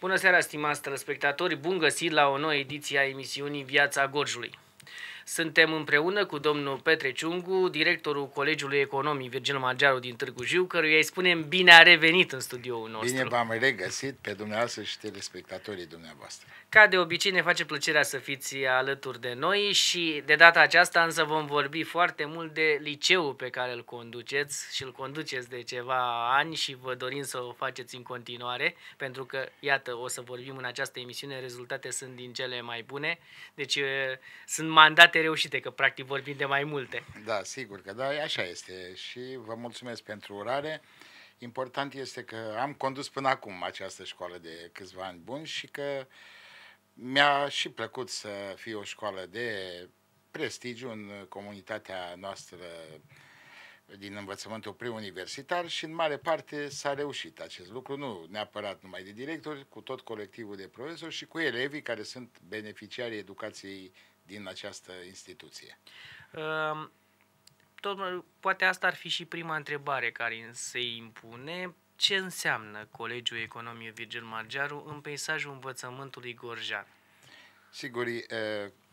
Bună seara, stimați telespectatori! Bun găsit la o nouă ediție a emisiunii Viața Gorjului! Suntem împreună cu domnul Petre Ciungu, directorul Colegiului Economii Virgil Magiaru din Târgu Jiu, căruia îi spunem bine a revenit în studioul nostru. Bine v-am regăsit pe dumneavoastră și telespectatorii dumneavoastră. Ca de obicei ne face plăcerea să fiți alături de noi și de data aceasta însă vom vorbi foarte mult de liceul pe care îl conduceți și îl conduceți de ceva ani și vă dorim să o faceți în continuare, pentru că, iată, o să vorbim în această emisiune, rezultate sunt din cele mai bune, deci eh, sunt mandate toate reușite, că practic vorbim de mai multe. Da, sigur că da, așa este. Și vă mulțumesc pentru urare. Important este că am condus până acum această școală de câțiva ani buni și că mi-a și plăcut să fie o școală de prestigiu în comunitatea noastră din învățământul preuniversitar și în mare parte s-a reușit acest lucru, nu neapărat numai de directori, cu tot colectivul de profesori și cu elevii care sunt beneficiarii educației din această instituție. Ehm, tot, poate asta ar fi și prima întrebare care se impune. Ce înseamnă Colegiul Economie Virgil Margearu în peisajul învățământului gorjan? Sigur,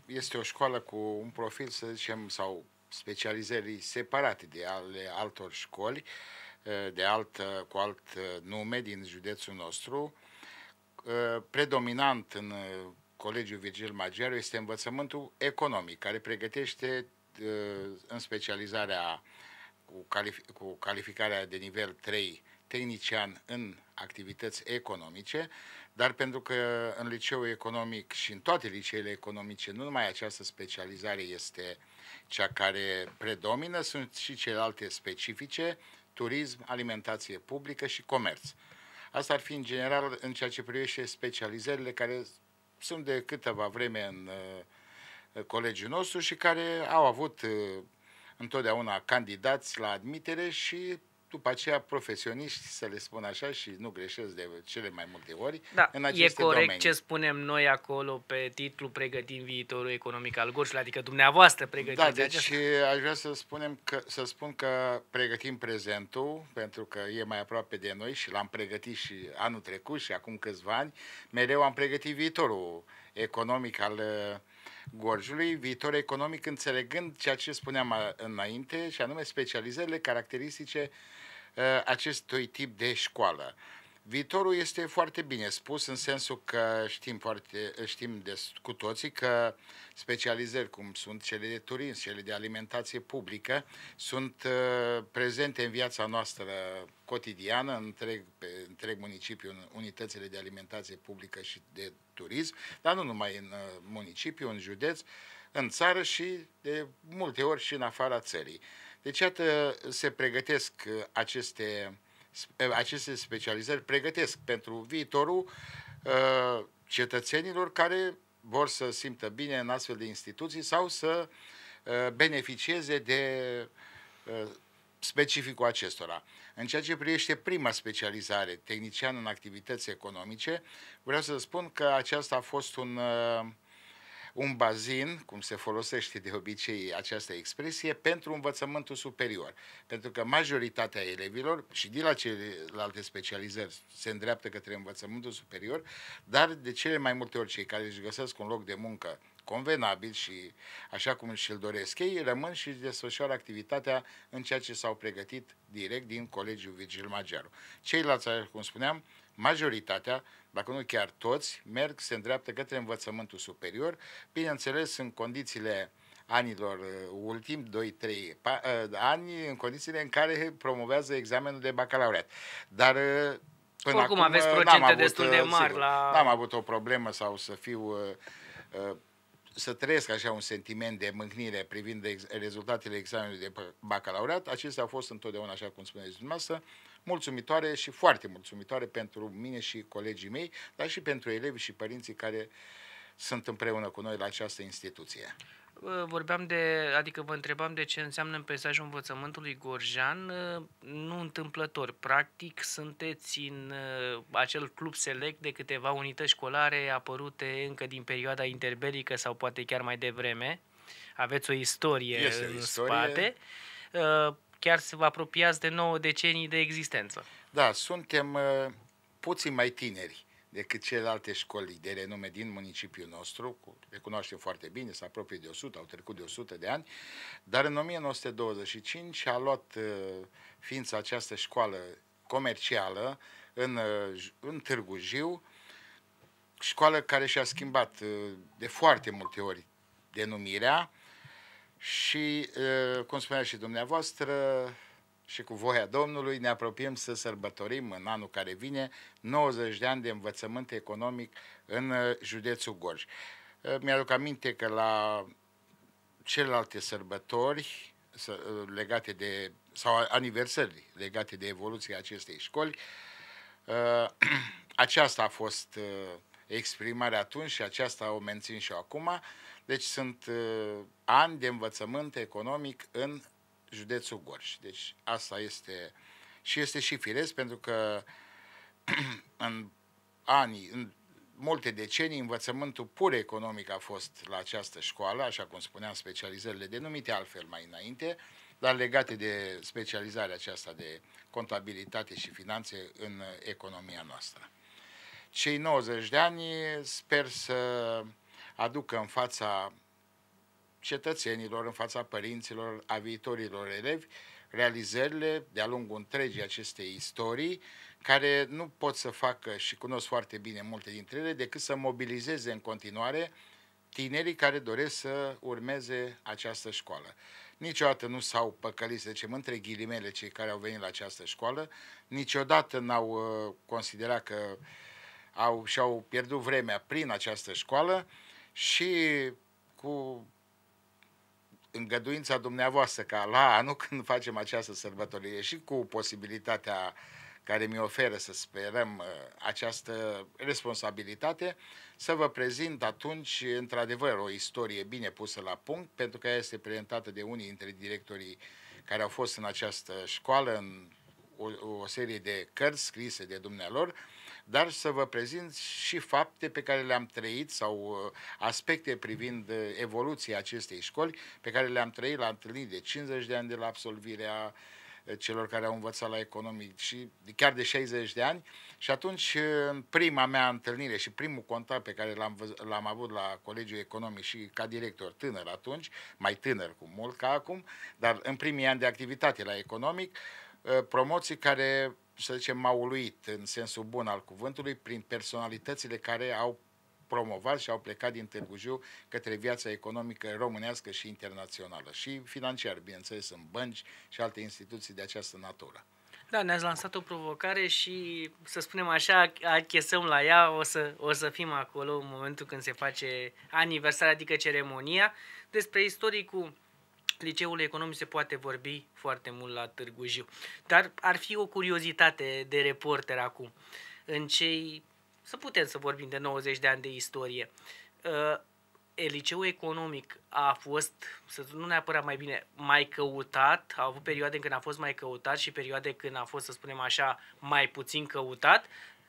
este o școală cu un profil, să zicem, sau specializări separate de ale altor școli, de alt, cu alt nume din județul nostru, predominant în Colegiul Virgil Magiaru este învățământul economic, care pregătește uh, în specializarea cu, calific- cu calificarea de nivel 3 tehnician în activități economice, dar pentru că în liceul economic și în toate liceele economice nu numai această specializare este cea care predomină, sunt și celelalte specifice, turism, alimentație publică și comerț. Asta ar fi în general în ceea ce privește specializările care sunt de câteva vreme uh, în colegiul nostru și care au avut uh, întotdeauna candidați la admitere și după aceea profesioniști, să le spun așa, și nu greșesc de cele mai multe ori, da, în aceste E corect domenii. ce spunem noi acolo pe titlu Pregătim viitorul economic al Gorjului, adică dumneavoastră pregătiți Da, deci aceasta. aș vrea să, spunem că, să spun că pregătim prezentul, pentru că e mai aproape de noi și l-am pregătit și anul trecut și acum câțiva ani, mereu am pregătit viitorul economic al uh, Gorjului, viitor economic, înțelegând ceea ce spuneam uh, înainte, și anume specializările caracteristice Uh, acestui tip de școală. Viitorul este foarte bine spus în sensul că știm, foarte, știm des, cu toții că specializări cum sunt cele de turism, cele de alimentație publică, sunt uh, prezente în viața noastră cotidiană, întreg, pe întreg municipiu, în unitățile de alimentație publică și de turism, dar nu numai în uh, municipiu, în județ, în țară și de multe ori și în afara țării. Uh, deci, iată, se pregătesc uh, aceste, uh, aceste specializări, pregătesc pentru viitorul uh, cetățenilor care vor să simtă bine în astfel de instituții sau să beneficieze de specificul acestora. În ceea ce privește prima specializare, tehnician în activități economice, vreau să spun că aceasta a fost un uh, un bazin, cum se folosește de obicei această expresie, pentru învățământul superior. Pentru că majoritatea elevilor și din la celelalte specializări se îndreaptă către învățământul superior, dar de cele mai multe ori cei care își găsesc un loc de muncă convenabil și așa cum și-l doresc ei, rămân și desfășoară activitatea în ceea ce s-au pregătit direct din Colegiul Virgil Magiaru. Ceilalți, cum spuneam, majoritatea dacă nu chiar toți, merg, se îndreaptă către învățământul superior, bineînțeles în condițiile anilor uh, ultim, 2-3 uh, ani, în condițiile în care promovează examenul de bacalaureat. Dar uh, până Oricum acum, aveți procente avut, destul de mari sigur, la... N-am avut o problemă sau să fiu... să trăiesc așa un sentiment de mâhnire privind rezultatele examenului de bacalaureat. Acestea au fost întotdeauna, așa cum spuneți dumneavoastră, mulțumitoare și foarte mulțumitoare pentru mine și colegii mei, dar și pentru elevii și părinții care sunt împreună cu noi la această instituție vorbeam de, adică vă întrebam de ce înseamnă în peisajul învățământului Gorjan, nu întâmplător. Practic sunteți în uh, acel club select de câteva unități școlare apărute încă din perioada interbelică sau poate chiar mai devreme. Aveți o istorie este în istorie. spate. Uh, chiar să vă apropiați de 9 decenii de existență. Da, suntem uh, puțin mai tineri decât celelalte școli de renume din municipiul nostru, le cunoaștem foarte bine, s s-a apropiat de 100, au trecut de 100 de ani, dar în 1925 a luat uh, ființa această școală comercială în, uh, în Târgu Jiu, școală care și-a schimbat de foarte multe ori denumirea, și, cum spunea și dumneavoastră, și cu voia Domnului ne apropiem să sărbătorim în anul care vine 90 de ani de învățământ economic în județul Gorj. Mi-aduc aminte că la celelalte sărbători legate de, sau aniversări legate de evoluția acestei școli, aceasta a fost exprimarea atunci și aceasta o mențin și eu acum, deci sunt uh, ani de învățământ economic în județul Gorj. Deci asta este și este și firesc pentru că în anii, în multe decenii, învățământul pur economic a fost la această școală, așa cum spuneam, specializările denumite altfel mai înainte, dar legate de specializarea aceasta de contabilitate și finanțe în economia noastră. Cei 90 de ani sper să aducă în fața cetățenilor, în fața părinților, a viitorilor elevi, realizările de-a lungul întregii acestei istorii, care nu pot să facă și cunosc foarte bine multe dintre ele, decât să mobilizeze în continuare tinerii care doresc să urmeze această școală. Niciodată nu s-au păcălit, să zicem, între ghilimele cei care au venit la această școală, niciodată n-au uh, considerat că au, și-au pierdut vremea prin această școală, și cu îngăduința dumneavoastră ca la anul când facem această sărbătorie și cu posibilitatea care mi oferă să sperăm uh, această responsabilitate, să vă prezint atunci, într-adevăr, o istorie bine pusă la punct, pentru că este prezentată de unii dintre directorii care au fost în această școală, în o, o serie de cărți scrise de dumnealor, uh, dar să vă prezint și fapte pe care le-am trăit sau uh, aspecte privind uh, evoluția acestei școli pe care le-am trăit la întâlniri de 50 de ani de la absolvirea uh, celor care au învățat la economic și chiar de 60 de ani. Și atunci, în prima mea întâlnire și primul contact pe care l-am, l-am avut la Colegiul Economic și ca director tânăr atunci, mai tânăr cu mult ca acum, dar în primii ani de activitate la economic, promoții care să zicem, m uluit în sensul bun al cuvântului prin personalitățile care au promovat și au plecat din Târgu Jiu către viața economică românească și internațională și financiar, bineînțeles, în bănci și alte instituții de această natură. Da, ne-ați lansat o provocare și, să spunem așa, achesăm la ea, o să, o să fim acolo în momentul când se face aniversarea, adică ceremonia, despre istoricul liceul economic se poate vorbi foarte mult la Târgu Jiu. Dar ar fi o curiozitate de reporter acum. În cei, să putem să vorbim de 90 de ani de istorie, uh, liceul economic a fost, să nu neapărat mai bine, mai căutat, a avut perioade când a fost mai căutat și perioade când a fost, să spunem așa, mai puțin căutat,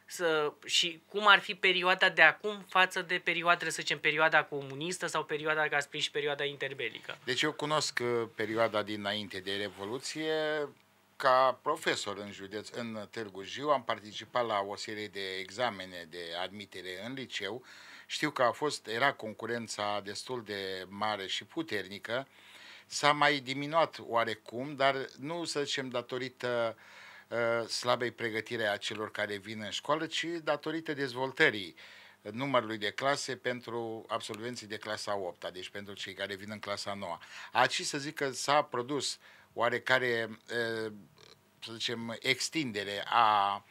să, și cum ar fi perioada de acum față de perioada, să zicem, perioada comunistă sau perioada Gaspri și perioada interbelică. Deci eu cunosc uh, perioada dinainte de Revoluție ca profesor în județ, în Târgu Jiu, am participat la o serie de examene de admitere în liceu. Știu că a fost, era concurența destul de mare și puternică. S-a mai diminuat oarecum, dar nu să zicem datorită uh, Uh, slabei pregătire a celor care vin în școală, ci datorită dezvoltării numărului de clase pentru absolvenții de clasa 8, deci pentru cei care vin în clasa 9. Aici să zic că s-a produs oarecare, uh, să zicem, extindere a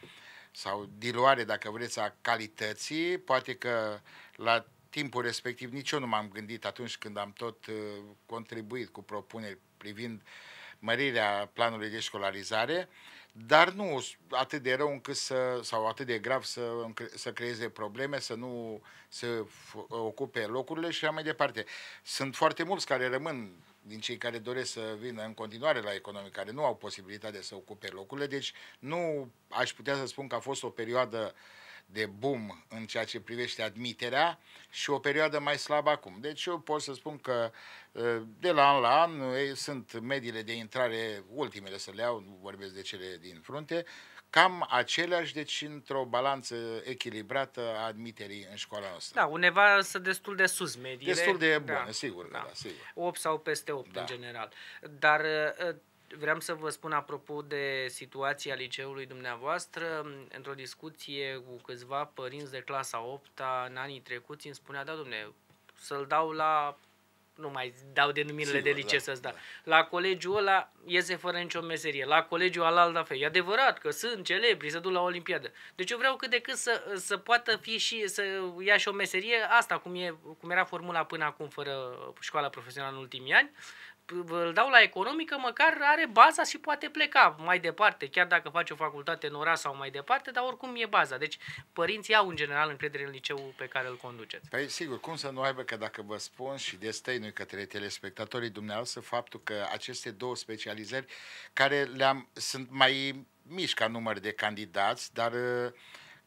sau diluare, dacă vreți, a calității. Poate că la timpul respectiv nici eu nu m-am gândit atunci când am tot uh, contribuit cu propuneri privind mărirea planului de școlarizare. Uh, dar nu atât de rău încât să, sau atât de grav să, să creeze probleme, să nu se ocupe locurile și așa mai departe. Sunt foarte mulți care rămân din cei care doresc să vină în continuare la economie care nu au posibilitatea să ocupe locurile, deci nu aș putea să spun că a fost o perioadă uh, de boom în ceea ce privește admiterea și o perioadă mai slabă acum. Deci eu pot să spun că ă, de la an la an ă, sunt mediile de intrare, ultimele să le iau, nu vorbesc de cele din frunte, cam aceleași, deci într-o balanță echilibrată a admiterii în școala noastră. Da, uneva să destul de sus mediile. Destul de da. bune, da. sigur că da. da, sigur. 8 sau peste 8 da. în general. Dar ă, vreau să vă spun apropo de situația liceului dumneavoastră. Într-o discuție cu câțiva părinți de clasa 8 -a, în anii trecuți îmi spunea, da, domne, să-l dau la nu mai dau denumirile Sigur, de liceu da, să-ți da. da. La colegiul ăla iese fără nicio meserie. La colegiul ăla la fel. E adevărat că sunt celebri, să duc la Olimpiadă. Deci eu vreau cât de cât să, să poată fi și să ia și o meserie asta, cum, e, cum era formula până acum fără școala profesională în ultimii ani îl dau la economică, măcar are baza și poate pleca mai departe, chiar dacă face o facultate în oraș sau mai departe, dar oricum e baza. Deci părinții au în general încredere în liceul pe care îl conduceți. Păi sigur, cum să nu aibă că dacă vă spun și destăinui către telespectatorii dumneavoastră faptul că aceste două specializări care le-am, sunt mai mici ca număr de candidați, dar uh,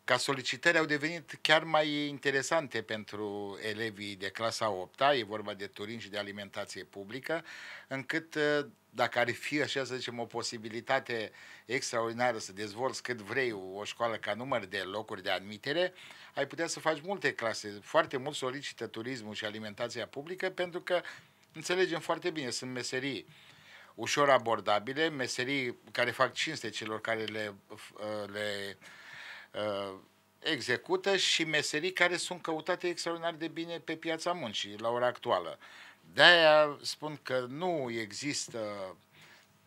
ca solicitări au devenit chiar mai interesante pentru elevii de clasa 8 -a, e vorba de Turin și de alimentație publică, încât uh, dacă ar fi, așa să zicem, o posibilitate extraordinară să dezvolți cât vrei o școală ca număr de locuri de admitere, ai putea să faci multe clase. Foarte mult solicită turismul și alimentația publică pentru că înțelegem foarte bine, sunt meserii ușor abordabile, meserii care fac cinste celor care le, uh, le Uh, execută și meserii care sunt căutate extraordinar de bine pe piața muncii la ora actuală. De-aia spun că nu există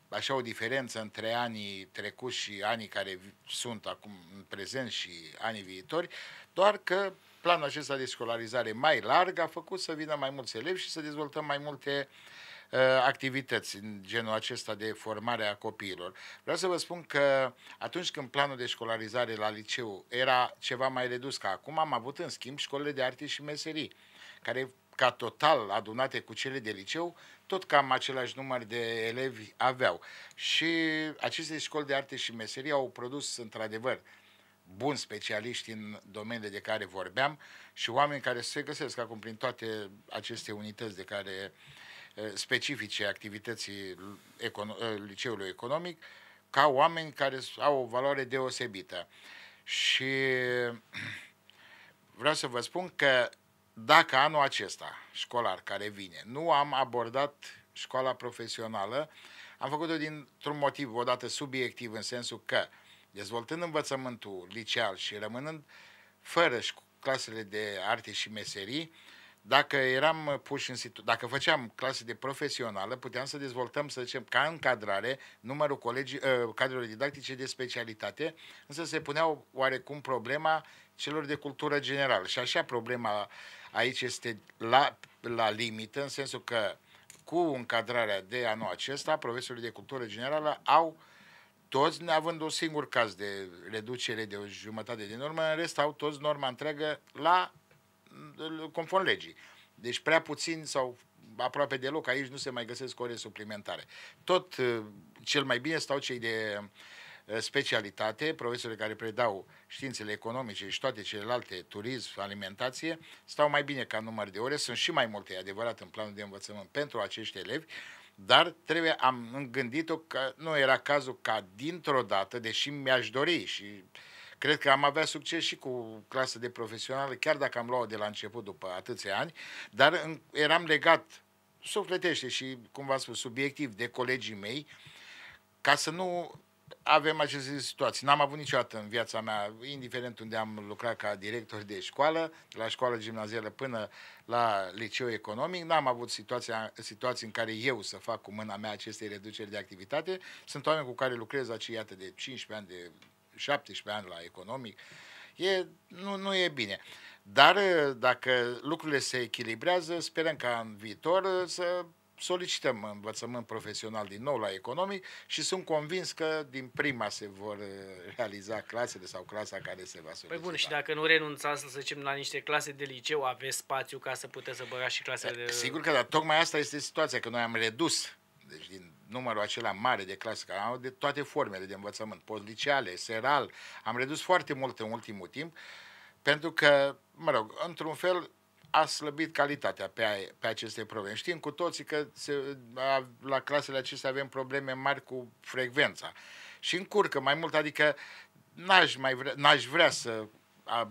așa o diferență între anii trecuți și anii care sunt acum în prezent și anii viitori, doar că planul acesta de scolarizare mai larg a făcut să vină mai mulți elevi și să dezvoltăm mai multe uh, Uh, activități în genul acesta de formare a copiilor. Vreau să vă spun că atunci când planul de școlarizare la liceu era ceva mai redus ca acum, am avut în schimb școlile de arte și meserii, care ca total adunate cu cele de liceu, tot cam același număr de elevi aveau. Și aceste școli de arte și meserie au produs, într-adevăr, buni specialiști în domeniile de care vorbeam și oameni care se găsesc acum prin toate aceste unități de care uh, specifice activității econo- liceului economic ca oameni care au o valoare deosebită. Și vreau să vă spun că dacă anul acesta școlar care vine nu am abordat școala profesională, am făcut-o dintr-un motiv odată subiectiv în sensul că dezvoltând învățământul liceal și rămânând fără clasele de arte și meserii, uh, dacă eram uh, puși în situ- dacă făceam clase de profesională, puteam să dezvoltăm, să zicem, ca încadrare, numărul colegi- uh, cadrelor didactice de specialitate, însă se puneau oarecum problema celor de cultură generală. Și așa problema aici este la, la limită, în sensul că cu încadrarea de anul acesta, profesorii de cultură generală au toți, având un singur caz de reducere de o jumătate de normă, în rest au toți norma întreagă la conform legii. Deci prea puțin sau aproape deloc, aici nu se mai găsesc ore suplimentare. Tot uh, cel mai bine stau cei de uh, specialitate, profesori care predau științele economice și toate celelalte, turism, alimentație, stau mai bine ca număr de ore, sunt și mai multe, adevărat, în planul de învățământ pentru acești elevi, dar trebuie, am gândit-o că nu era cazul ca dintr-o dată, deși mi-aș dori și uh, Cred că am avea succes și cu clasă de profesionale chiar dacă am luat de la început după atâția ani, dar eram legat sufletește și, cum v-am spus, subiectiv de colegii mei, ca să nu avem aceste situații. N-am avut niciodată în viața mea, indiferent unde am lucrat ca director de școală, de la școală gimnazială până la liceu economic, n-am avut situația, situații în care eu să fac cu mâna mea aceste reduceri de activitate. Sunt oameni cu care lucrez aici, iată, de 15 ani, de 17 ani la economic, e, nu, nu e bine. Dar uh, dacă lucrurile se echilibrează, sperăm ca în viitor uh, să solicităm învățământ profesional din nou la economic și sunt convins că din prima se vor uh, realiza clasele sau clasa care se va solicita. Păi bun, și dacă nu renunțați, să zicem, la niște clase de liceu, aveți spațiu ca să puteți să băgați și clasele da, de... Sigur că da, tocmai asta este situația, că noi am redus deci din numărul acela mare de clase care au de toate formele de învățământ, postliceale, seral, am redus foarte mult în ultimul timp, pentru că, mă rog, într-un fel a slăbit calitatea pe, pe aceste probleme. Știm cu toții că se, a, la clasele acestea avem probleme mari cu frecvența și încurcă mai mult, adică n-aș, mai vrea, n-aș vrea să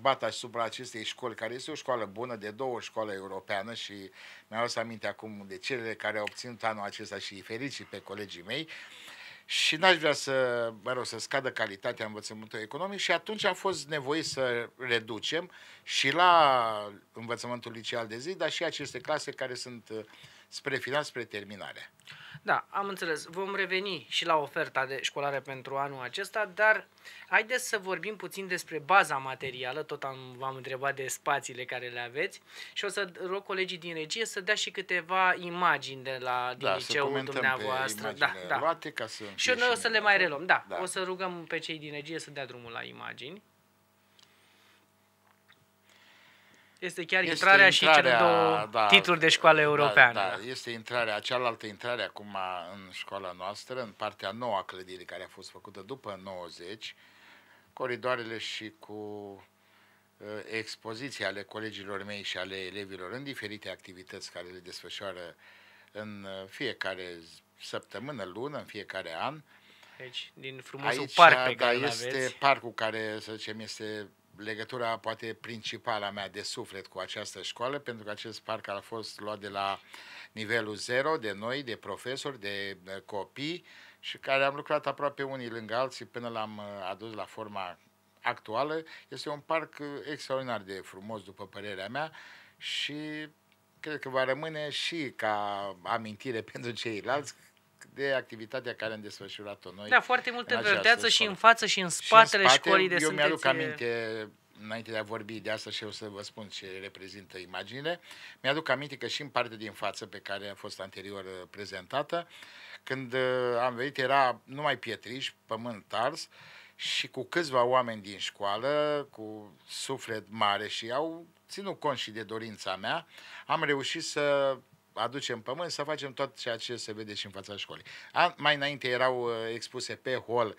bat asupra acestei școli, care este o școală bună, de două școală europeană și mi-am adus aminte acum de cele care au obținut anul acesta și fericit pe colegii mei. Și n-aș vrea să, mă rog, să scadă calitatea învățământului economic și atunci am fost nevoit să reducem și la învățământul liceal de zi, dar și aceste clase care sunt uh, spre final, spre terminare. Da, am înțeles. Vom reveni și la oferta de școlare pentru anul acesta, dar haideți să vorbim puțin despre baza materială, tot am, v-am întrebat de spațiile care le aveți și o să rog colegii din regie să dea și câteva imagini de la din da, liceul dumneavoastră. da, da. Luate ca să și noi o să le mai reluăm, da. da. O să rugăm pe cei din regie să dea drumul la imagini. Este chiar este intrarea, intrarea și cele două da, titluri de școală da, da, europeană. Da, da, este intrarea, cealaltă intrare acum în școala noastră, în partea nouă a clădirii care a fost făcută după 90, coridoarele și cu uh, expoziția ale colegilor mei și ale elevilor în diferite activități care le desfășoară în uh, fiecare săptămână, lună, în fiecare an. Deci, din frumosul Aici, parc pe da, care este aveți. parcul care, să zicem, este legătura poate principală a mea de suflet cu această școală, pentru că acest parc a fost luat de la nivelul zero, de noi, de profesori, de copii și care am lucrat aproape unii lângă alții până l-am uh, adus la forma actuală. Este un parc extraordinar de frumos, după părerea mea, și cred că va rămâne și ca amintire pentru ceilalți de activitatea care am desfășurat-o noi. Da, foarte multă verdeață și în față și în spatele, și în spate, școlii de Eu mi-aduc aminte, înainte de a vorbi de asta și eu să vă spun ce reprezintă imaginile, mi-aduc aminte că și în partea din față, pe care a fost anterior uh, prezentată, când uh, am venit era numai pietriș, pământ ars, și cu câțiva oameni din școală, cu suflet mare și au ținut cont și de dorința mea, am reușit să aducem pământ, să facem tot ceea ce se vede și în fața școlii. A, mai înainte erau uh, expuse pe hol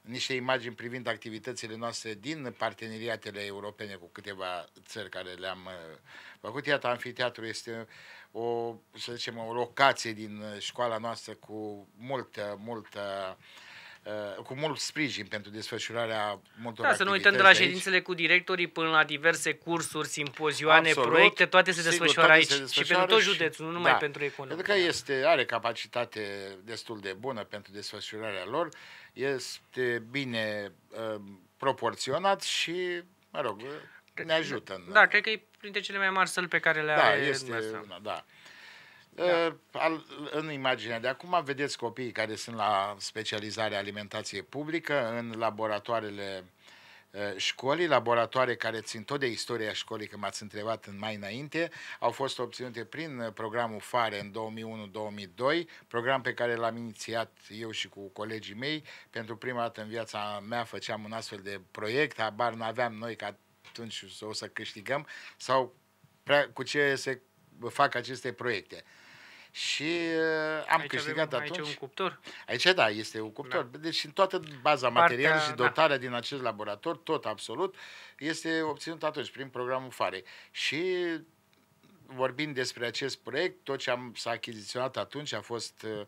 niște imagini privind activitățile noastre din parteneriatele europene cu câteva țări care le-am uh, făcut. Iată, Amfiteatru este o, să zicem, o locație din uh, școala noastră cu multă, multă uh, Uh, cu mult sprijin pentru desfășurarea multor Da, să nu uităm de la ședințele cu directorii până la diverse cursuri, simpozioane, Absolut, proiecte, toate se desfășoară aici se desfășoară și pentru tot județul, nu da. numai da, pentru economie. Pentru că este, are capacitate destul de bună pentru desfășurarea lor, este bine uh, proporționat și, mă rog, ne ajută. În, da, cred că e printre cele mai mari săli pe care le da, are. Este, da, este, da. Da. Eh, al, în imaginea de acum vedeți copiii care sunt la specializarea alimentație publică, în laboratoarele eh, școlii, laboratoare care țin tot de istoria școlii, că m-ați întrebat în mai înainte, au fost obținute prin eh, programul FARE în 2001-2002, program pe care l-am inițiat eu și cu colegii mei. Pentru prima dată în viața mea făceam un astfel de proiect, Abar n-aveam noi că atunci o să câștigăm sau prea, cu ce se fac aceste proiecte și uh, am aici câștigat avem, atunci. Aici un cuptor? Aici, da, este un cuptor. Da. Deci în toată baza materială și da. dotarea da. din acest laborator, tot absolut, este obținut atunci prin programul FARE. Și vorbind despre acest proiect, tot ce am, s-a achiziționat atunci a fost uh,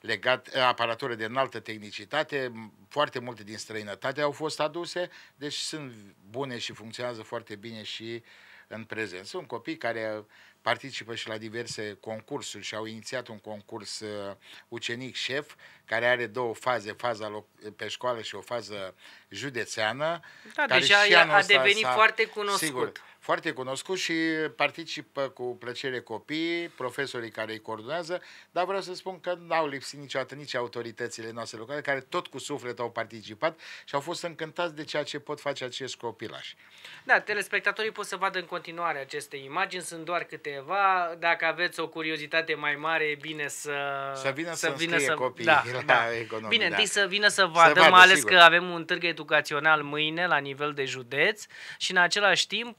legat, uh, aparatură de înaltă tehnicitate, foarte multe din străinătate au fost aduse, deci sunt bune și funcționează foarte bine și uh, în prezent. Sunt copii care participă și la diverse concursuri și au inițiat un concurs uh, ucenic șef care are două faze, faza pe școală și o fază județeană. Da, deja și a devenit foarte cunoscut. Sigur, foarte cunoscut și participă cu plăcere copiii, profesorii care îi coordonează, dar vreau să spun că n-au lipsit niciodată nici autoritățile noastre locale, care tot cu suflet au participat și au fost încântați de ceea ce pot face acești copilași. Da, telespectatorii pot să vadă în continuare aceste imagini, sunt doar câteva. Dacă aveți o curiozitate mai mare, e bine să... Să vină să, să vină să... copiii da, la da. economie. Da. Bine, da. să vină să vadă, să vadă mai ales sigur. că avem un târg educațional mâine la nivel de județ și în același timp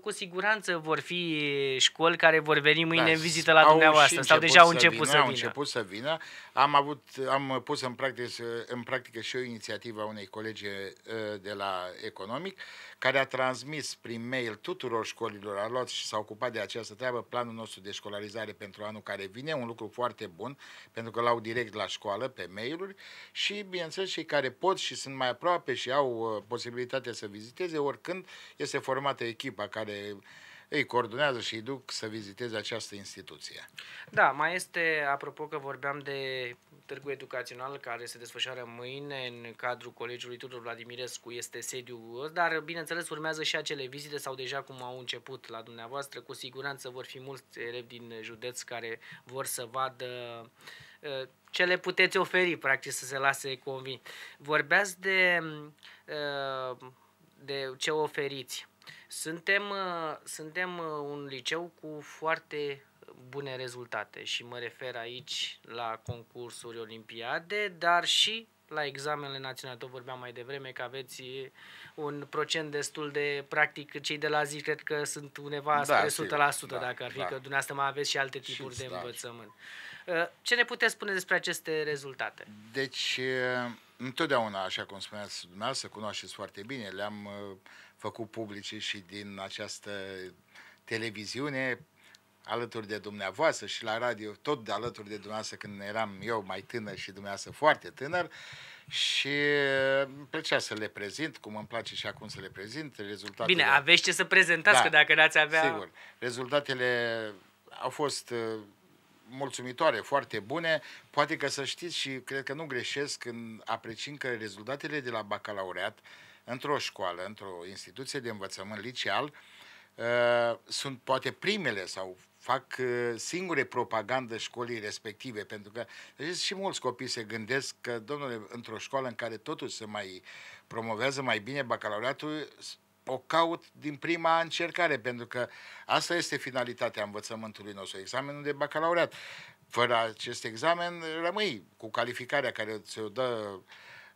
cu siguranță vor fi școli care vor veni mâine da, în vizită la dumneavoastră sau deja au început să vină. Au început să vină. Am, avut, am pus în practică, în practică și inițiativă a unei colege uh, de la Economic care a transmis prin mail tuturor școlilor, a luat și s-a ocupat de această treabă planul nostru de școlarizare pentru anul care vine, un lucru foarte bun, pentru că l-au direct la școală pe mail-uri și, bineînțeles, cei care pot și sunt mai aproape și au uh, posibilitatea să viziteze, oricând este formată echipa ca care îi coordonează și îi duc să viziteze această instituție. Da, mai este, apropo că vorbeam de târgu educațional care se desfășoară mâine în cadrul Colegiului Tudor Vladimirescu, este sediu, dar bineînțeles urmează și acele vizite sau deja cum au început la dumneavoastră, cu siguranță vor fi mulți elevi din județ care vor să vadă ă, ce le puteți oferi, practic, să se lase convin. Vorbeați de, ă, de ce oferiți suntem, uh, suntem uh, un liceu cu foarte bune rezultate și mă refer aici la concursuri olimpiade, dar și la examenele naționale, tot vorbeam mai devreme că aveți un procent destul de, practic, cei de la zi cred că sunt undeva da, spre 100% da, dacă ar fi, da. că dumneavoastră mai aveți și alte tipuri și, de da. Uh, ce ne puteți spune despre aceste rezultate? Deci, întotdeauna, așa cum spuneați dumneavoastră, cunoașteți foarte bine, le-am uh, făcut publice și din această televiziune, alături de dumneavoastră și la radio, tot de alături de dumneavoastră când eram eu mai tânăr și dumneavoastră foarte tânăr și uh, îmi plăcea să le prezint, cum îmi place și acum să le prezint. Rezultatele... Bine, aveți ce să prezentați, da, că dacă n-ați avea... Sigur. Rezultatele au fost uh, mulțumitoare, foarte bune. Poate că să știți și cred că nu greșesc când apreciem că rezultatele de la bacalaureat uh, într-o școală, într-o instituție de învățământ liceal, uh, sunt poate primele sau fac uh, singure propagandă școlii respective, pentru că știți, și mulți copii se gândesc că, domnule, într-o școală în care totuși se mai promovează mai bine bacalaureatul, o caut din prima încercare, pentru că asta este finalitatea învățământului nostru, examenul de bacalaureat. Fără acest examen rămâi cu calificarea care ți-o dă uh,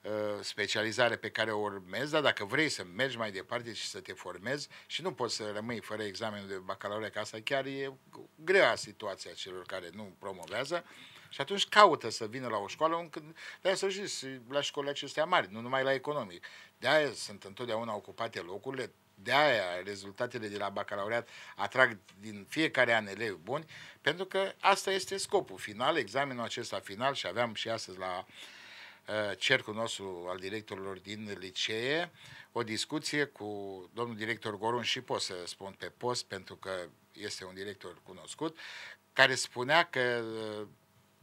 Uh, specializare pe care o urmezi, dar dacă vrei să mergi mai departe și să te formezi și nu poți să rămâi fără examenul de bacalaureat, că asta chiar e grea situația celor care nu promovează, și atunci caută să vină la o școală, când de să știți la școlile acestea mari, nu numai la economic. De-aia sunt întotdeauna ocupate locurile, de-aia rezultatele de la bacalaureat atrag din fiecare an elevi buni, pentru că asta este scopul final, examenul acesta final și aveam și astăzi la uh, Uh, cercul nostru al directorilor din licee, o discuție cu domnul director Gorun și pot să spun pe post, pentru că este un director cunoscut, care spunea că uh,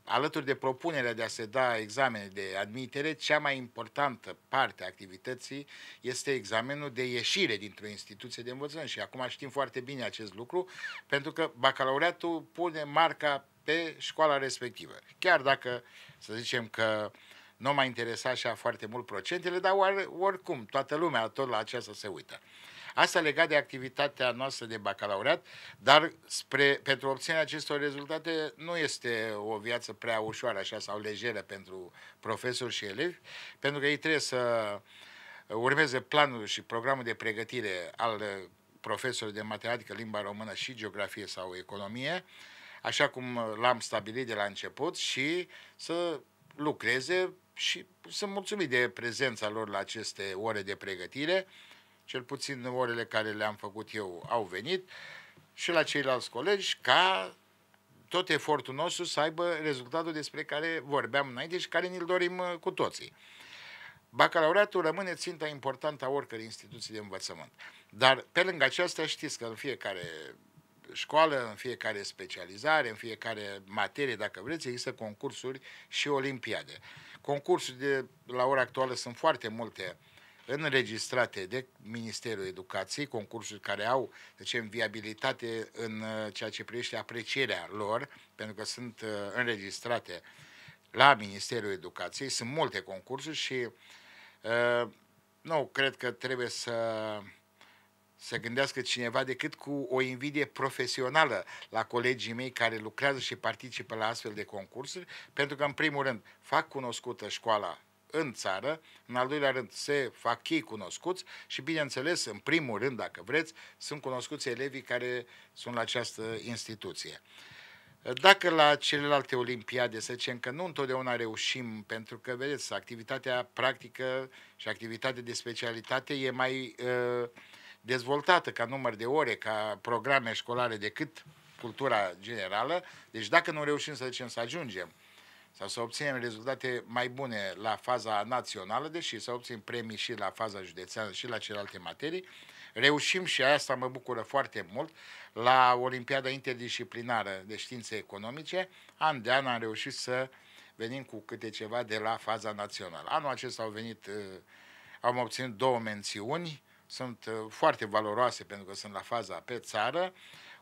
alături de propunerea de a se da examene de admitere, cea mai importantă parte a activității este examenul de ieșire dintr-o instituție de învățământ. Și acum știm foarte bine acest lucru, pentru că bacalaureatul pune marca pe școala respectivă. Chiar dacă, să zicem că uh, nu m-a interesat așa foarte mult procentele, dar or, oricum, toată lumea tot la aceasta se uită. Asta legat de activitatea noastră de bacalaureat, dar spre, pentru obținerea acestor rezultate nu este o viață prea ușoară așa sau lejeră pentru profesori și elevi, pentru că ei trebuie să urmeze planul și programul de pregătire al profesorului de matematică, limba română și geografie sau economie, așa cum l-am stabilit de la început și să lucreze și sunt mulțumit de prezența lor la aceste ore de pregătire, cel puțin orele care le-am făcut eu au venit, și la ceilalți colegi, ca tot efortul nostru să aibă rezultatul despre care vorbeam înainte și care ne l dorim uh, cu toții. Bacalaureatul rămâne ținta importantă a oricărei instituții de învățământ. Dar pe lângă aceasta știți că în fiecare școală, în fiecare specializare, în fiecare materie, dacă vreți, există concursuri și olimpiade. Concursuri de, la ora actuală sunt foarte multe înregistrate de Ministerul Educației, concursuri care au, să zicem, viabilitate în uh, ceea ce privește aprecierea lor, pentru că sunt uh, înregistrate la Ministerul Educației, sunt multe concursuri și uh, nu, cred că trebuie să să gândească cineva decât cu o invidie profesională la colegii mei care lucrează și participă la astfel de concursuri, pentru că, în primul rând, fac cunoscută școala în țară, în al doilea rând se fac ei cunoscuți și, bineînțeles, în primul rând, dacă vreți, sunt cunoscuți elevii care sunt la această instituție. Dacă la celelalte olimpiade, să zicem că nu întotdeauna reușim, pentru că, vedeți, activitatea practică și activitatea de specialitate e mai uh, dezvoltată ca număr de ore, ca programe școlare decât cultura generală. Deci dacă nu reușim să zicem să ajungem sau să obținem rezultate mai bune la faza națională, deși să obținem premii și la faza județeană și la celelalte materii, reușim și asta mă bucură foarte mult la Olimpiada Interdisciplinară de Științe Economice. An de an am reușit să venim cu câte ceva de la faza națională. Anul acesta au venit, uh, am obținut două mențiuni, sunt uh, foarte valoroase pentru că sunt la faza pe țară,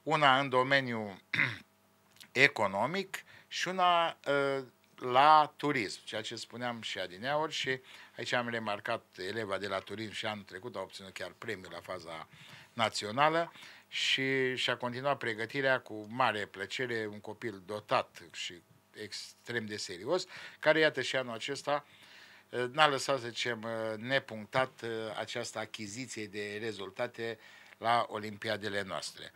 una în domeniul economic și una uh, la turism, ceea ce spuneam și adineaori și aici am remarcat eleva de la turism și anul trecut a obținut chiar premiul la faza națională și și-a continuat pregătirea cu mare plăcere, un copil dotat și extrem de serios, care iată și anul acesta uh, Eh, n-a lăsat, să zicem, eh, nepunctat eh, această achiziție de rezultate la Olimpiadele noastre.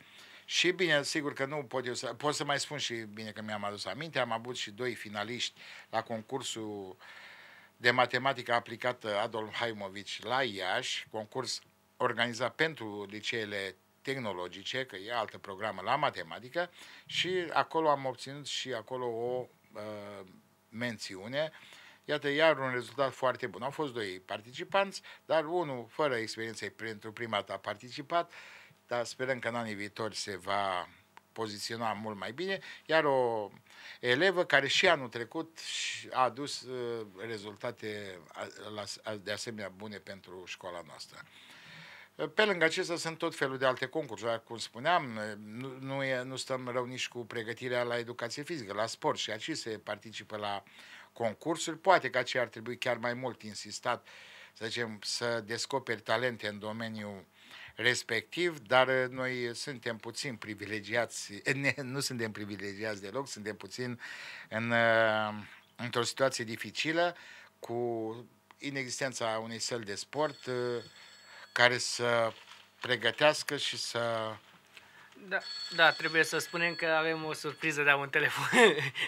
Și bine, sigur că nu pot eu să... Pot să mai spun și bine că mi-am adus aminte, am avut și doi finaliști la concursul de matematică aplicată Adolf Haimovici la Iași, concurs organizat pentru liceele tehnologice, că e altă programă la matematică, și acolo am obținut și acolo o uh, mențiune uh, Iată, iar un rezultat foarte bun. Au fost doi participanți, dar unul fără experiență pentru prima dată a participat, dar sperăm că în anii viitori se va poziționa mult mai bine, iar o elevă care și anul trecut uh, a adus rezultate de asemenea bune pentru școala noastră. Uh, pe lângă acestea sunt tot felul de alte concursuri, cum spuneam, uh, nu, nu, e, nu stăm rău nici cu pregătirea la educație fizică, la sport și aici se participă la uh, concursuri, poate că aceea ar trebui chiar mai mult insistat, să zicem, să descoperi talente în domeniul respectiv, dar uh, noi suntem puțin privilegiați, ne, nu suntem privilegiați deloc, suntem puțin în, uh, într-o situație dificilă cu inexistența unei săli de sport uh, care să pregătească și să da, da, trebuie să spunem că avem o surpriză de un telefon,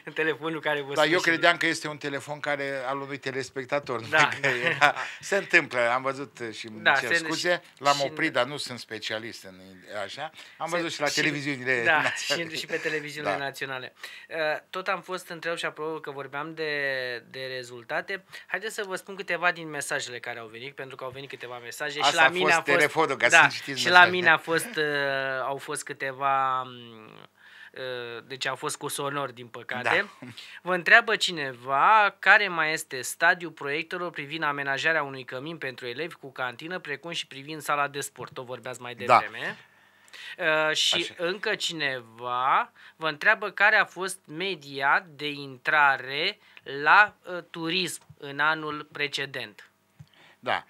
în telefonul care vă Da, eu credeam că este un telefon care al unui telespectator. Da. Că adică era, se întâmplă, am văzut și da, cer scuze, l-am oprit, dar nu sunt specialist în așa. Am se, văzut și la și, televiziunile da, naționale. Și, și pe televiziunile da. naționale. Uh, tot am fost întreb și apropo că vorbeam de, de rezultate. Haideți să vă spun câteva din mesajele care au venit, pentru că au venit câteva mesaje Asta și la mine a fost, telefonul, ca da, să Și mesaje. la mine a fost, uh, au fost câteva câteva mm, ă, deci a fost cu sonor, din păcate. Da. Vă întreabă cineva care mai este stadiul proiectelor privind amenajarea unui cămin pentru elevi cu cantină, precum și privind sala de sport. O vorbeați mai da. devreme. Da. Uh, și Așa. încă cineva vă întreabă care a fost media de intrare la uh, turism în anul precedent. Da.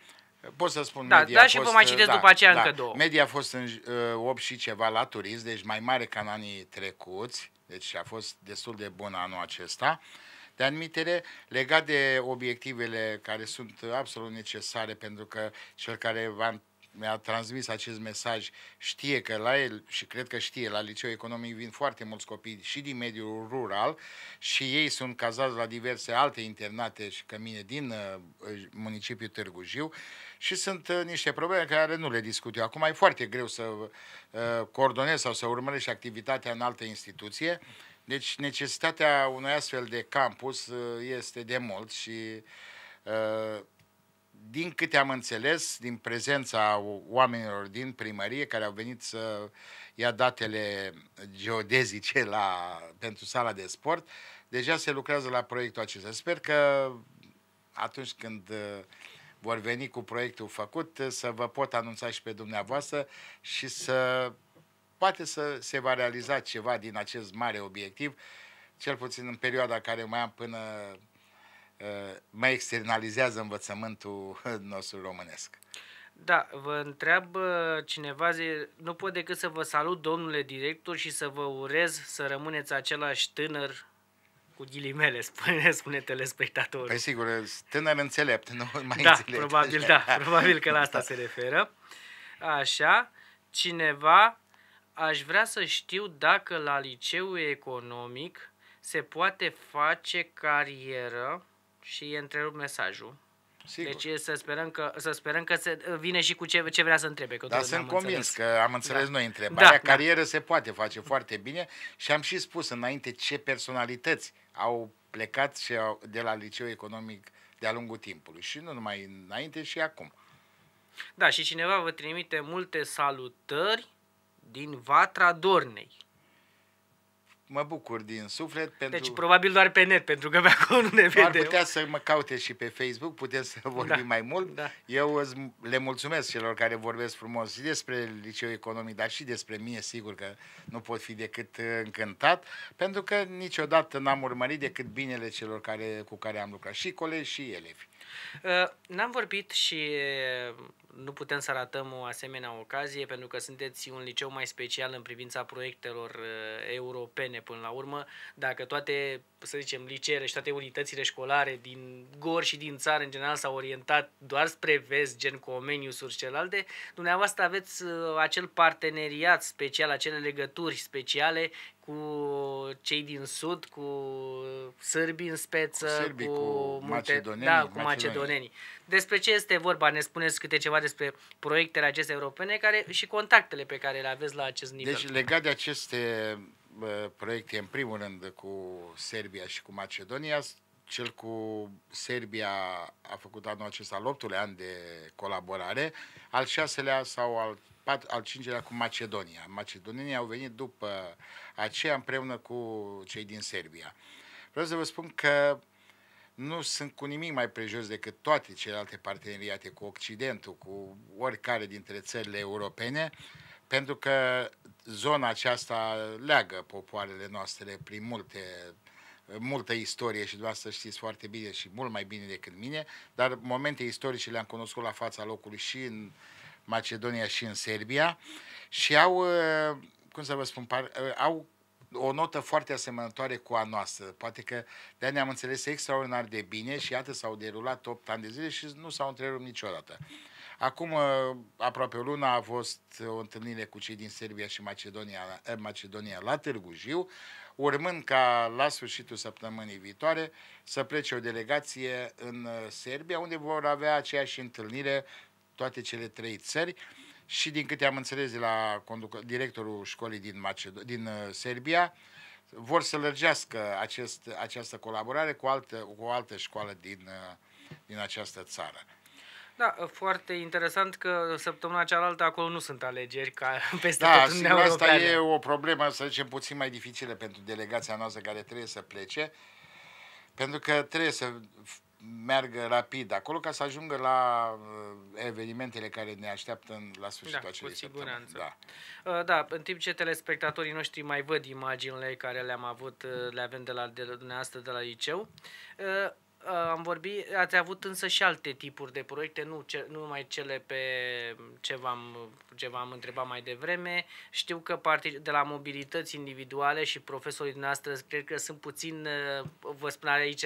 Pot să spun da, media da, a fost, și vă mai citesc da, după aceea da, încă două. Media a fost în uh, 8 și ceva la turism, deci mai mare ca în anii trecuți, deci a fost destul de bun anul acesta. De admitere, legat de obiectivele care sunt absolut necesare, pentru că cel care va mi-a transmis acest mesaj, știe că la el, și cred că știe, la liceu economic vin foarte mulți copii și din mediul rural și ei sunt cazați la diverse alte internate și cămine din uh, municipiul Târgu Jiu și sunt uh, niște probleme care nu le discut eu. Acum e foarte greu să uh, coordonez sau să urmărești activitatea în altă instituție, deci necesitatea unui astfel de campus uh, este de mult și uh, din câte am înțeles, din prezența oamenilor din primărie care au venit să ia datele geodezice la, pentru sala de sport, deja se lucrează la proiectul acesta. Sper că atunci când uh, vor veni cu proiectul făcut, uh, să vă pot anunța și pe dumneavoastră și să poate să se va realiza ceva din acest mare obiectiv, cel puțin în perioada care mai am până Uh, mai externalizează învățământul nostru românesc. Da, vă întreabă uh, cineva, zi, nu pot decât să vă salut, domnule director, și să vă urez să rămâneți același tânăr cu ghilimele, spune, spune telespectatorul. Păi sigur, tânăr înțelept, nu mai da, înțelept. Probabil, da, probabil că la asta da. se referă. Așa, cineva, aș vrea să știu dacă la liceu economic se poate face carieră și întrerup mesajul. Sigur. Deci să sperăm că, să sperăm că se vine și cu ce, ce vrea să întrebe. Că Dar sunt convins înțeles. că am înțeles da. noi întrebarea. Da, da. Carieră da. se poate face foarte bine și am și spus înainte ce personalități au plecat și au, de la liceu economic de-a lungul timpului. Și nu numai înainte și acum. Da, și cineva vă trimite multe salutări din Vatra Dornei mă bucur din suflet pentru... Deci probabil doar pe net, pentru că pe acolo nu ne vede. Ar putea să mă caute și pe Facebook, putem să da. vorbim da. mai mult. Da. Eu le mulțumesc celor care vorbesc frumos și despre liceul economic, dar și despre mine, sigur că nu pot fi decât uh, încântat, pentru că niciodată n-am urmărit decât binele celor care, cu care am lucrat, și colegi și elevi. Uh, n-am vorbit și nu putem să ratăm o asemenea ocazie pentru că sunteți un liceu mai special în privința proiectelor uh, europene până la urmă. Dacă toate, să zicem, liceele și toate unitățile școlare din Gor și din țară în general s-au orientat doar spre vest, gen Comeniusuri și celelalte, dumneavoastră aveți uh, acel parteneriat special, acele legături speciale cu cei din sud, cu sârbii în speță, cu, sârbii, cu, cu multe, macedonenii, da, cu macedonenii. macedonenii. Despre ce este vorba? Ne spuneți câte ceva despre proiectele acestea europene care, și contactele pe care le aveți la acest nivel. Deci, legat de aceste uh, proiecte, în primul rând cu Serbia și cu Macedonia, cel cu Serbia a făcut anul acesta al optulea an de colaborare, al șaselea sau al, pat, al cincilea cu Macedonia. Macedonienii au venit după aceea împreună cu cei din Serbia. Vreau să vă spun că uh, nu sunt cu nimic mai prejos decât toate celelalte parteneriate cu Occidentul, cu oricare dintre țările europene, pentru că zona aceasta leagă popoarele noastre prin multe multă istorie și dumneavoastră știți foarte bine și mult mai bine decât mine, dar momente istorice le-am cunoscut la fața locului și în Macedonia și în Serbia și au, uh, cum să vă spun, par, uh, au o notă foarte asemănătoare cu a noastră. Poate că de ne-am înțeles extraordinar de bine și iată s-au derulat 8 ani de zile și nu s-au întrerupt niciodată. Acum, aproape o lună, a fost o întâlnire cu cei din Serbia și Macedonia, eh, Macedonia la Târgu Jiu, urmând ca la sfârșitul săptămânii viitoare să plece o delegație în eh, Serbia, unde vor avea aceeași întâlnire toate cele trei țări și din câte am înțeles de la directorul școlii din, Macedo- din uh, Serbia, vor să lărgească acest, această colaborare cu, altă, cu o altă școală din, uh, din această țară. Da, uh, foarte interesant că săptămâna cealaltă acolo nu sunt alegeri ca peste da, tot în asta e o problemă, să zicem, puțin mai dificilă pentru delegația noastră care trebuie să plece, pentru că trebuie să meargă rapid acolo ca să ajungă la uh, evenimentele care ne așteaptă în, la sfârșitul da, acestui cu siguranță. Da. Uh, da, în timp ce telespectatorii noștri mai văd imaginile care le-am avut, uh, le avem de la de, dumneavoastră de la liceu, Uh, am vorbit, ați avut însă și alte tipuri de proiecte, nu, ce, nu numai cele pe ce v-am, ce v-am întrebat mai devreme. Știu că de la mobilități individuale și profesorii dumneavoastră cred că sunt puțin, uh, vă spun aici,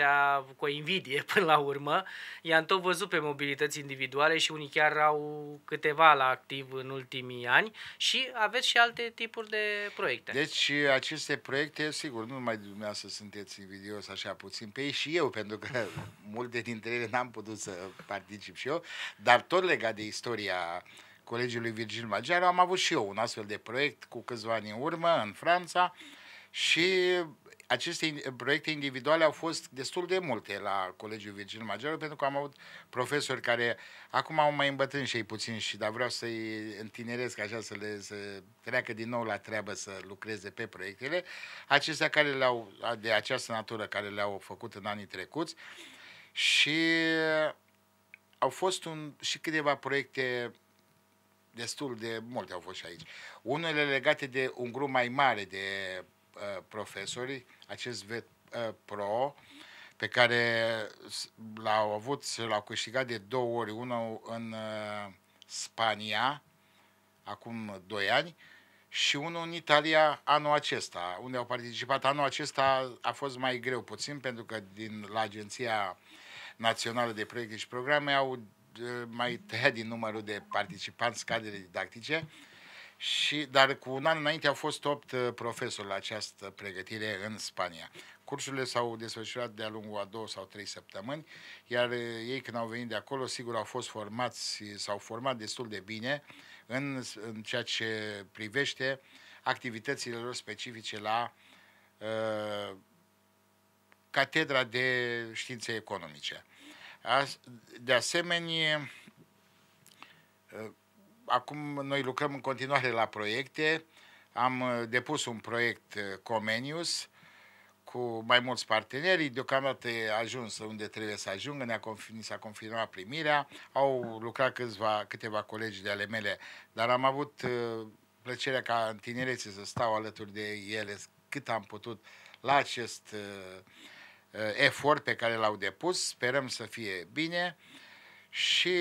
cu o invidie până la urmă. I-am tot văzut pe mobilități individuale și unii chiar au câteva la activ în ultimii ani și aveți și alte tipuri de proiecte. Deci aceste proiecte, sigur, nu numai dumneavoastră sunteți invidios așa puțin pe ei și eu, pentru că multe dintre ele n-am putut să particip și eu, dar tot legat de istoria colegiului Virgil Magiar, am avut și eu un astfel de proiect cu câțiva ani în urmă în Franța și aceste proiecte individuale au fost destul de multe la Colegiul Virgil Mageru, pentru că am avut profesori care acum au mai îmbătrân și ei puțin, și dar vreau să-i întineresc așa, să le să treacă din nou la treabă să lucreze pe proiectele, acestea care le-au, de această natură, care le-au făcut în anii trecuți și au fost un, și câteva proiecte destul de multe au fost și aici. Unele legate de un grup mai mare de Uh, profesorii, acest VET uh, Pro, pe care l-au avut, l-au câștigat de două ori, unul în uh, Spania, acum doi ani, și unul în Italia anul acesta, unde au participat. Anul acesta a fost mai greu puțin, pentru că din la Agenția Națională de Proiecte și Programe au mai tăiat din numărul de participanți cadre didactice, și, dar cu un an înainte au fost 8 uh, profesori la această pregătire în Spania. Cursurile s-au desfășurat de-a lungul a două sau trei săptămâni, iar uh, ei când au venit de acolo, sigur au fost formați, s-au format destul de bine în, în ceea ce privește activitățile lor specifice la uh, Catedra de Științe Economice. De asemenea, uh, acum noi lucrăm în continuare la proiecte. Am uh, depus un proiect uh, Comenius cu mai mulți parteneri. Deocamdată e ajuns unde trebuie să ajungă, ne-a confi- s-a confirmat primirea. Au lucrat câțiva, câteva colegi de ale mele, dar am avut uh, plăcerea ca în tinerețe să stau alături de ele cât am putut la acest efort pe care l-au depus. Sperăm să fie bine. Și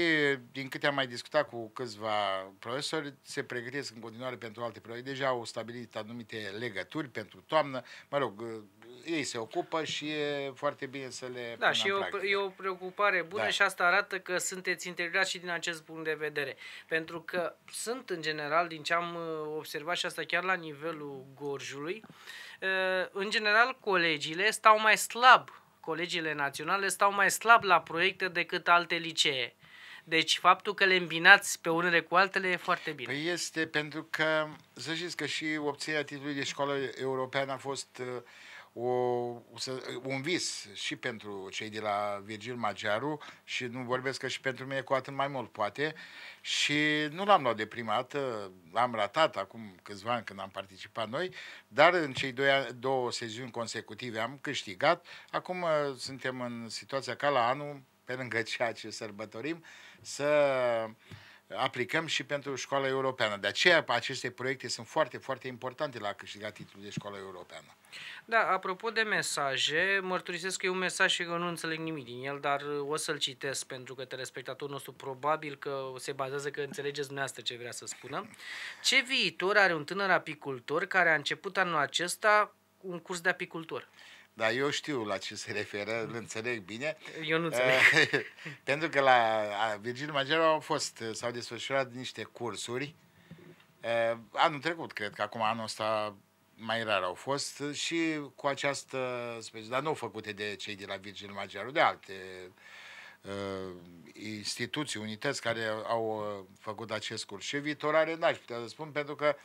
din câte am mai discutat cu câțiva profesori, se pregătesc în continuare pentru alte proiecte. Deja au stabilit anumite legături pentru toamnă. Mă rog, eh, ei se ocupă și e foarte bine să le Da, și e o, e o preocupare bună da. și asta arată că sunteți integrați și din acest punct de vedere. Pentru că sunt, în general, din ce am eh, observat și asta chiar la nivelul Gorjului, eh, în general, colegiile stau mai slab colegiile naționale stau mai slab la proiecte decât alte licee. Deci faptul că le îmbinați pe unele cu altele e foarte bine. Păi este pentru că, să știți că și obținerea titlului de școală europeană a fost uh, o, un vis și pentru cei de la Virgil Magiaru și nu vorbesc că și pentru mine cu atât mai mult poate și nu l-am luat de prima dată, l-am ratat acum câțiva ani când am participat noi, dar în cei doi, două seziuni consecutive am câștigat. Acum uh, suntem în situația ca la anul, pe lângă ceea ce sărbătorim, să aplicăm și pentru școala europeană. De aceea aceste proiecte sunt foarte, foarte importante la a câștiga titlul de școală europeană. Da, apropo de mesaje, mărturisesc că e un mesaj și că nu înțeleg nimic din el, dar uh, o să-l citesc pentru că telespectatorul nostru probabil că se bazează că înțelegeți dumneavoastră ce vrea să spună. Ce viitor are un tânăr apicultor care a început anul acesta un curs de apicultură? dar eu știu la ce se referă, îl înțeleg bine. Eu nu înțeleg. Pentru că la Virgil Magero au fost, s-au desfășurat niște cursuri anul trecut, cred că acum anul ăsta mai rar au fost și cu această specie, dar nu făcute de cei de la Virgil Mageru, de alte uh, instituții, unități care au uh, făcut acest curs. Și viitorare n-aș putea să spun, pentru că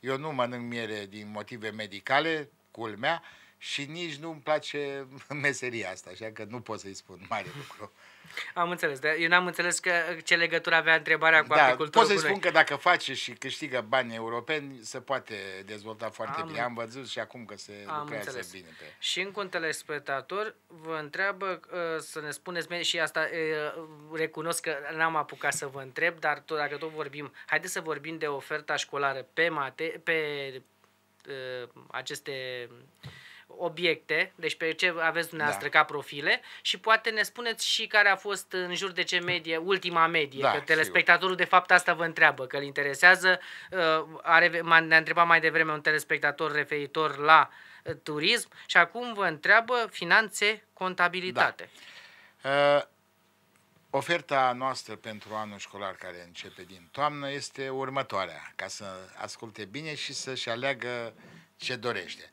eu nu mănânc miere din motive medicale, culmea, uh, și nici nu-mi place meseria asta, așa că nu pot să-i spun mare lucru. Am înțeles, dar eu n-am înțeles că ce legătură avea întrebarea cu da, apicultura. Pot să-i spun că dacă face și câștigă bani europeni, se poate dezvolta foarte am, bine. Am văzut și acum că se am lucrează înțeles. bine pe... Și încă un telespectator vă întreabă uh, să ne spuneți, și asta uh, recunosc că n-am apucat să vă întreb, dar tot, dacă tot vorbim, haideți să vorbim de oferta școlară pe, mate, pe uh, aceste obiecte, deci pe ce aveți dumneavoastră da. ca profile și poate ne spuneți și care a fost în jur de ce medie, ultima medie, da, că telespectatorul sigur. de fapt asta vă întreabă, că îl interesează, uh, are, ne-a întrebat mai devreme un telespectator referitor la uh, turism și acum vă întreabă finanțe, contabilitate. Da. Uh, oferta noastră pentru anul școlar care începe din toamnă este următoarea, ca să asculte bine și să-și aleagă ce dorește.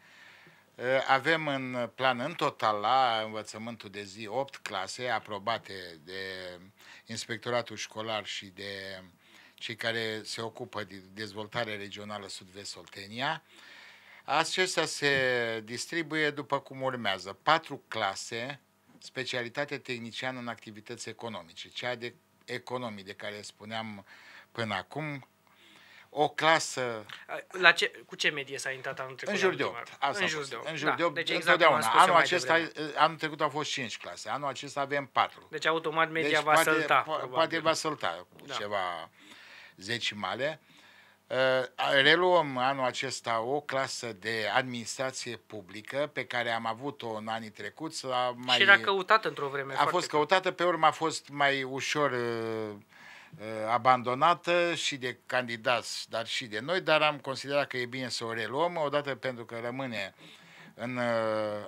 Avem în plan în total la învățământul de zi 8 clase aprobate de Inspectoratul Școlar și de cei care se ocupă de dezvoltare regională Sud-Vest Oltenia. Acestea se distribuie după cum urmează. Patru clase, specialitate tehniciană în activități economice, cea de economii de care spuneam până acum, o clasă... La ce, cu ce medie s-a intrat anul trecut? În jur de 8. Asta în da, jur de 8. În jur da. de 8 deci exact întotdeauna. Anul, acesta, anul trecut au fost 5 clase, anul acesta avem 4. Deci automat media deci, va poate, sălta. Po- probabil. poate va sălta cu da. ceva zecimale. Uh, reluăm anul acesta o clasă de administrație publică pe care am avut-o în anii trecuți. A mai, și era căutată într-o vreme. A fost căutată, pe urmă a fost mai ușor uh, abandonată și de candidați, dar și de noi, dar am considerat că e bine să o reluăm, odată pentru că rămâne în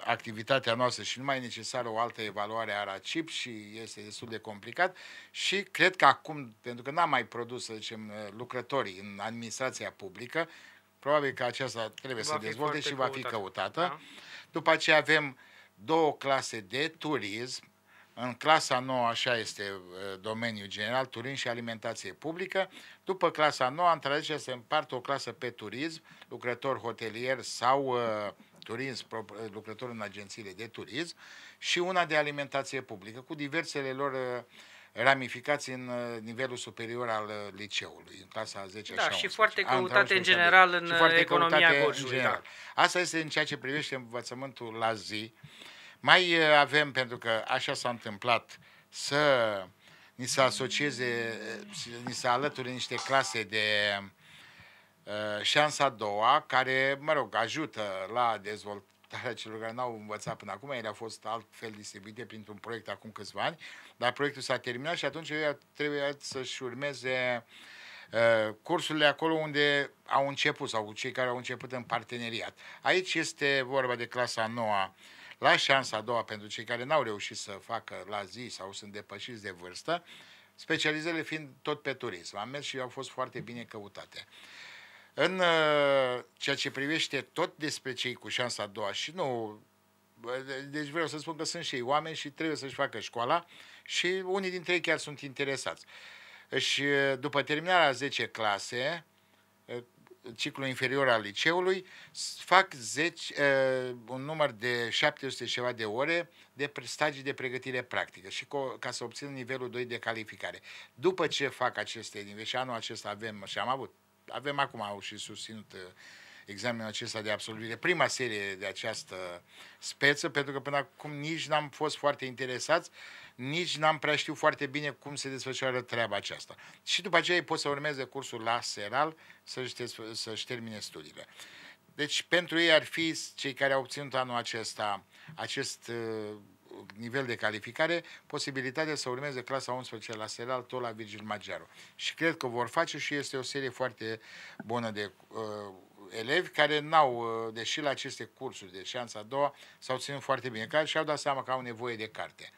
activitatea noastră și nu mai e necesară o altă evaluare a RACIP și este destul de complicat și cred că acum, pentru că n-am mai produs, să zicem, lucrătorii în administrația publică, probabil că aceasta trebuie va să dezvolte și va fi căutată. căutată. Da? După aceea avem două clase de turism, în clasa 9, așa este uh, domeniul general, turism și alimentație publică. După clasa 9, în tradiție se împarte o clasă pe turism, lucrător hotelier sau uh, turism, uh, lucrător în agențiile de turism și una de alimentație publică, cu diversele lor uh, în uh, nivelul superior al liceului, în clasa 10 Da, și, și foarte căutate în general în economia Gorjului. Da. Asta este în ceea ce privește învățământul la zi. Uh, mai eh, avem, pentru că așa s-a întâmplat, să ni se asocieze, eh, ni se alăture niște clase de uh, șansa a doua, care, mă rog, ajută la dezvoltarea celor care n-au învățat până acum. Ele au fost altfel distribuite printr-un proiect acum câțiva ani, dar proiectul s-a terminat și atunci ei trebuie să-și urmeze uh, cursurile acolo unde au început sau cei care au început în parteneriat. Aici este vorba de clasa a noua, uh, la șansa a doua pentru cei care n-au reușit să facă la zi sau sunt depășiți de vârstă, specializările fiind tot pe turism. Am mers și au fost foarte bine căutate. În uh, ceea ce privește tot despre cei cu șansa a doua și nu deci vreau să spun că sunt și ei oameni și trebuie să-și facă școala și unii dintre ei chiar sunt interesați. Și uh, după terminarea 10 clase, ciclul inferior al liceului, fac 10, uh, un număr de 700 ceva de ore de stagii de pregătire practică și ca să obțin nivelul 2 de calificare. După ce fac aceste nivele, și anul acesta avem și am avut, avem acum au și susținut uh, examenul acesta de absolvire, prima serie de această speță, pentru că până acum nici n-am fost foarte interesați, nici n-am prea știut foarte bine cum se desfășoară treaba aceasta. Și după aceea pot să urmeze cursul la seral să-și, să-și termine studiile. Deci pentru ei ar fi cei care au obținut anul acesta acest uh, nivel de calificare, posibilitatea să urmeze clasa 11 la serial tot la Virgil Magiaru. Și cred că vor face și este o serie foarte bună de uh, elevi care n-au, uh, deși la aceste cursuri de șansa a doua, s-au ținut foarte bine, care și-au dat seama că au nevoie de carte.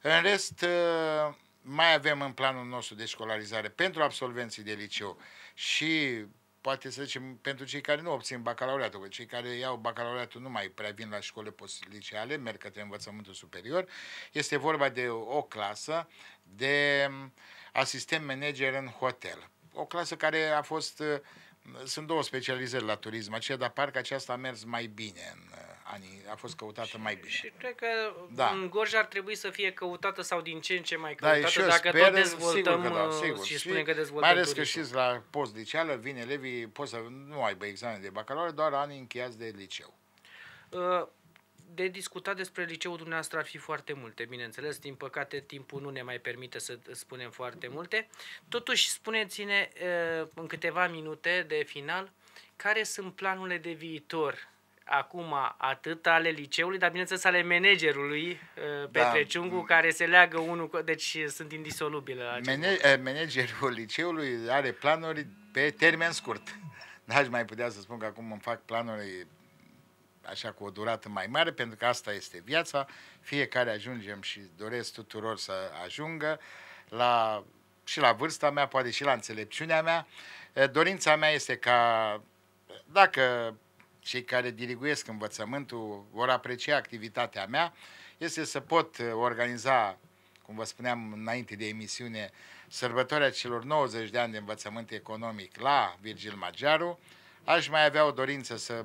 În rest, uh, mai avem în planul nostru de școlarizare pentru absolvenții de liceu și poate să zicem pentru cei care nu obțin bacalaureatul, că cei care iau bacalaureatul nu mai prea vin la școle post-liceale, merg către învățământul superior, este vorba de o clasă de um, asistent manager în hotel. O clasă care a fost uh, sunt două specializări la turism aceea, dar parcă aceasta a mers mai bine în uh, anii, a fost căutată și, mai bine. Și cred că da. în Gorj ar trebui să fie căutată sau din ce în ce mai da, căutată, da, și dacă sper, tot dezvoltăm sigur că da, uh, sigur. și spunem că dezvoltăm Mai ales turismul. că știți, la post liceală vin elevii, poți să nu aibă examen de bacalaureat, doar anii încheiați de liceu. Uh, de discutat despre liceul dumneavoastră ar fi foarte multe, bineînțeles. Din păcate, timpul nu ne mai permite să spunem foarte multe. Totuși, spuneți-ne în câteva minute de final, care sunt planurile de viitor acum atât ale liceului, dar bineînțeles ale managerului Petre da. Ciungu, care se leagă unul, cu... deci sunt indisolubile. Mene- managerul liceului are planuri pe termen scurt. N-aș mai putea să spun că acum îmi fac planuri așa cu o durată mai mare, pentru că asta este viața. Fiecare ajungem și doresc tuturor să ajungă la, și la vârsta mea, poate și la înțelepciunea mea. Dorința mea este ca, dacă cei care diriguiesc învățământul vor aprecia activitatea mea, este să pot organiza, cum vă spuneam înainte de emisiune, sărbătoarea celor 90 de ani de învățământ economic la Virgil Magiaru. Aș mai avea o dorință să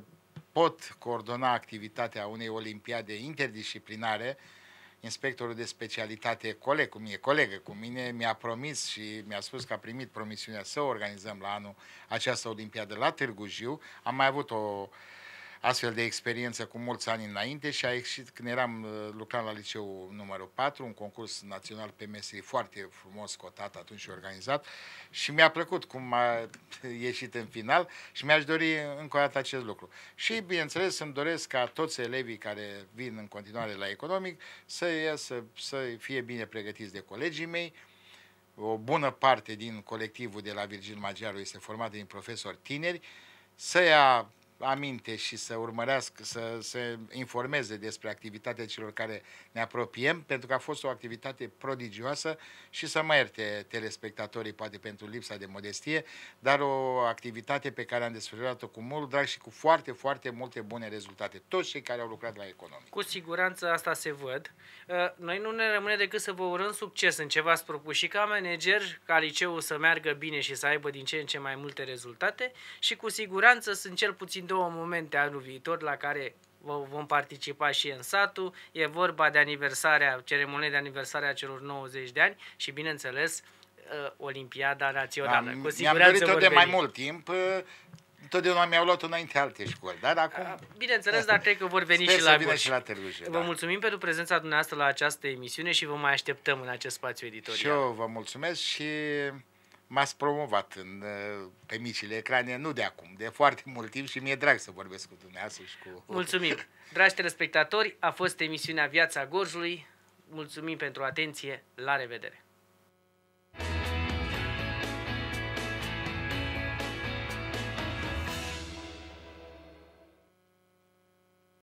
pot coordona activitatea unei olimpiade interdisciplinare, inspectorul de specialitate, coleg cu mine, colegă cu mine, mi-a promis și mi-a spus că a primit promisiunea să organizăm la anul această olimpiadă la Târgu Jiu. Am mai avut o astfel de experiență cu mulți ani înainte și a ieșit când eram, uh, lucram la liceu numărul 4, un concurs național pe meserii foarte frumos cotat atunci și organizat și mi-a plăcut cum a ieșit în final și mi-aș dori încă o dată acest lucru. Și, bineînțeles, îmi doresc ca toți elevii care vin în continuare la economic să, iasă, să fie bine pregătiți de colegii mei, o bună parte din colectivul de la Virgil Magiaru este format din profesori tineri, să ia aminte și să urmărească, să se informeze despre activitatea celor care ne apropiem, pentru că a fost o activitate prodigioasă și să mă ierte telespectatorii, poate pentru lipsa de modestie, dar o activitate pe care am desfășurat-o cu mult drag și cu foarte, foarte multe bune rezultate. Toți cei care au lucrat la economie. Cu siguranță asta se văd. Uh, noi nu ne rămâne decât să vă urăm succes în ce v-ați propus și ca manager, ca liceu să meargă bine și să aibă din ce în ce mai multe rezultate și cu siguranță sunt cel puțin două momente anul viitor la care vom participa și în satul. E vorba de aniversarea, ceremonie de aniversare a celor 90 de ani și, bineînțeles, uh, Olimpiada Națională. Am, da, Cu siguranță Mi-am dorit de mai mult timp. Uh, Totdeauna mi-au luat înainte alte școli, dar acum... Uh, bineînțeles, dar cred că vor veni Sper și la vină și la Târgu Vă da. mulțumim pentru prezența dumneavoastră la această emisiune și vă mai așteptăm în acest spațiu editorial. Și eu vă mulțumesc și m-ați promovat în, uh, pe micile ecrane, nu de acum, de foarte mult timp și mi-e drag să vorbesc cu dumneavoastră și cu... Mulțumim! Dragi telespectatori, a fost emisiunea Viața Gorjului. Mulțumim pentru atenție. La revedere!